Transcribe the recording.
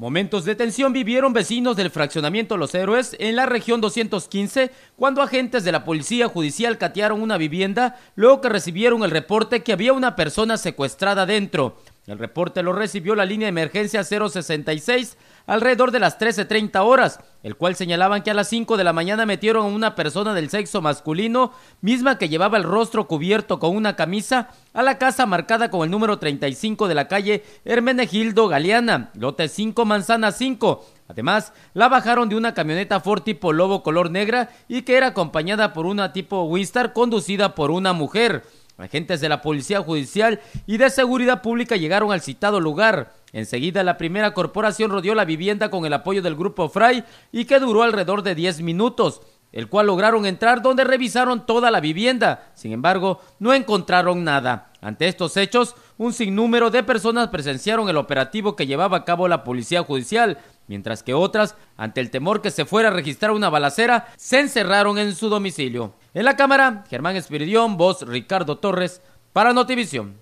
Momentos de tensión vivieron vecinos del fraccionamiento Los Héroes en la región 215 cuando agentes de la policía judicial catearon una vivienda luego que recibieron el reporte que había una persona secuestrada dentro. El reporte lo recibió la línea de emergencia 066 alrededor de las 13.30 horas, el cual señalaban que a las 5 de la mañana metieron a una persona del sexo masculino, misma que llevaba el rostro cubierto con una camisa, a la casa marcada con el número 35 de la calle Hermenegildo Galeana, lote 5, manzana 5. Además, la bajaron de una camioneta Ford tipo Lobo color negra y que era acompañada por una tipo Winstar conducida por una mujer. Agentes de la Policía Judicial y de Seguridad Pública llegaron al citado lugar. Enseguida la primera corporación rodeó la vivienda con el apoyo del grupo Fray y que duró alrededor de 10 minutos, el cual lograron entrar donde revisaron toda la vivienda. Sin embargo, no encontraron nada. Ante estos hechos, un sinnúmero de personas presenciaron el operativo que llevaba a cabo la Policía Judicial, mientras que otras, ante el temor que se fuera a registrar una balacera, se encerraron en su domicilio. En la cámara, Germán Espiridión, voz Ricardo Torres, para Notivisión.